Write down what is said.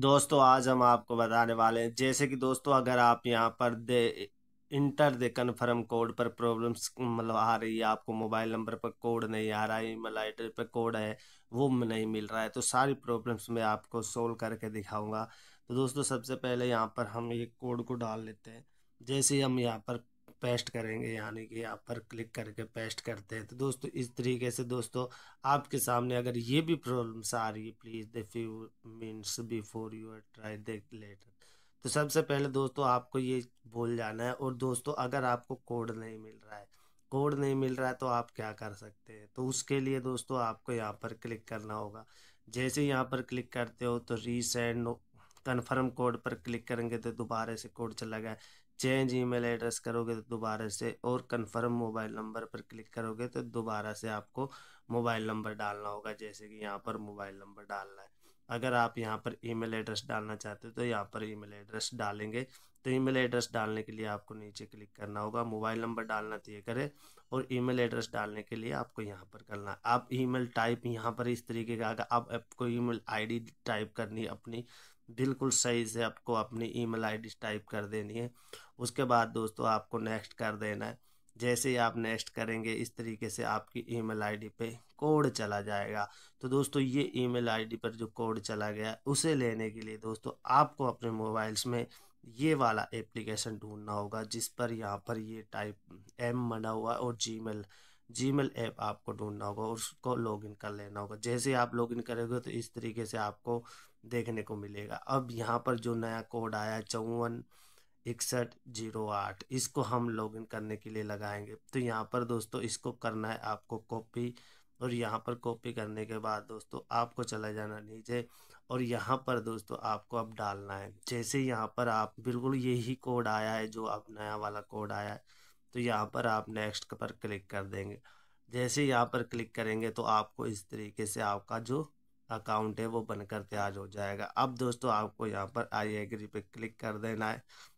दोस्तों आज हम आपको बताने वाले हैं जैसे कि दोस्तों अगर आप यहाँ पर the enter the confirm code पर प्रॉब्लम्स मतलब आ रही है आपको मोबाइल नंबर पर कोड नहीं आ रहा है ईमेल आई पर कोड है वो नहीं मिल रहा है तो सारी प्रॉब्लम्स मैं आपको सोल्व करके दिखाऊंगा तो दोस्तों सबसे पहले यहाँ पर हम ये कोड को डाल लेते हैं जैसे हम यहाँ पर पेस्ट करेंगे यानी कि यहाँ पर क्लिक करके पेस्ट करते हैं तो दोस्तों इस तरीके से दोस्तों आपके सामने अगर ये भी प्रॉब्लम्स आ रही है please the few minutes before you try the later तो सबसे पहले दोस्तों आपको ये भूल जाना है और दोस्तों अगर आपको कोड नहीं मिल रहा है कोड नहीं मिल रहा है तो आप क्या कर सकते हैं तो उसके लिए दोस्तों आपको यहाँ पर क्लिक करना होगा जैसे यहाँ पर क्लिक करते हो तो रीसेंड कन्फर्म कोड पर क्लिक करेंगे तो दोबारा से कोड चला गया चेंज ईमेल एड्रेस करोगे तो दोबारा से और कन्फर्म मोबाइल नंबर पर क्लिक करोगे तो दोबारा से आपको मोबाइल नंबर डालना होगा जैसे कि यहाँ पर मोबाइल नंबर डालना है अगर आप यहाँ पर ईमेल एड्रेस डालना चाहते हो तो यहाँ पर ईमेल एड्रेस डालेंगे तो ईमेल एड्रेस डालने के लिए आपको नीचे क्लिक करना होगा मोबाइल नंबर डालना तो ये करें और ईमेल एड्रेस डालने के लिए आपको यहाँ पर करना है आप ईमेल टाइप यहाँ पर इस तरीके का अगर आप आपको ईमेल आईडी टाइप करनी अपनी बिल्कुल सही से आपको अपनी ईमेल आईडी टाइप कर देनी है उसके बाद दोस्तों आपको नेक्स्ट कर देना है जैसे ही आप नेक्स्ट करेंगे इस तरीके से आपकी ईमेल आईडी पे कोड चला जाएगा तो दोस्तों ये ईमेल आईडी पर जो कोड चला गया उसे लेने के लिए दोस्तों आपको अपने मोबाइल्स में ये वाला एप्लीकेशन ढूंढना होगा जिस पर यहाँ पर ये टाइप एम बना हुआ और जी मेल जीमेल ऐप आपको ढूंढना होगा और उसको लॉगिन कर लेना होगा जैसे आप लॉगिन करेंगे तो इस तरीके से आपको देखने को मिलेगा अब यहाँ पर जो नया कोड आया चौवन इकसठ जीरो आठ इसको हम लॉगिन करने के लिए लगाएंगे तो यहाँ पर दोस्तों इसको करना है आपको कॉपी और यहाँ पर कॉपी करने के बाद दोस्तों आपको चला जाना नीचे और यहाँ पर दोस्तों आपको अब डालना है जैसे यहाँ पर आप बिल्कुल यही कोड आया है जो अब नया वाला कोड आया है तो यहाँ पर आप नेक्स्ट पर क्लिक कर देंगे जैसे यहाँ पर क्लिक करेंगे तो आपको इस तरीके से आपका जो अकाउंट है वो बनकर तैयार हो जाएगा अब दोस्तों आपको यहाँ पर आई एग्री पे क्लिक कर देना है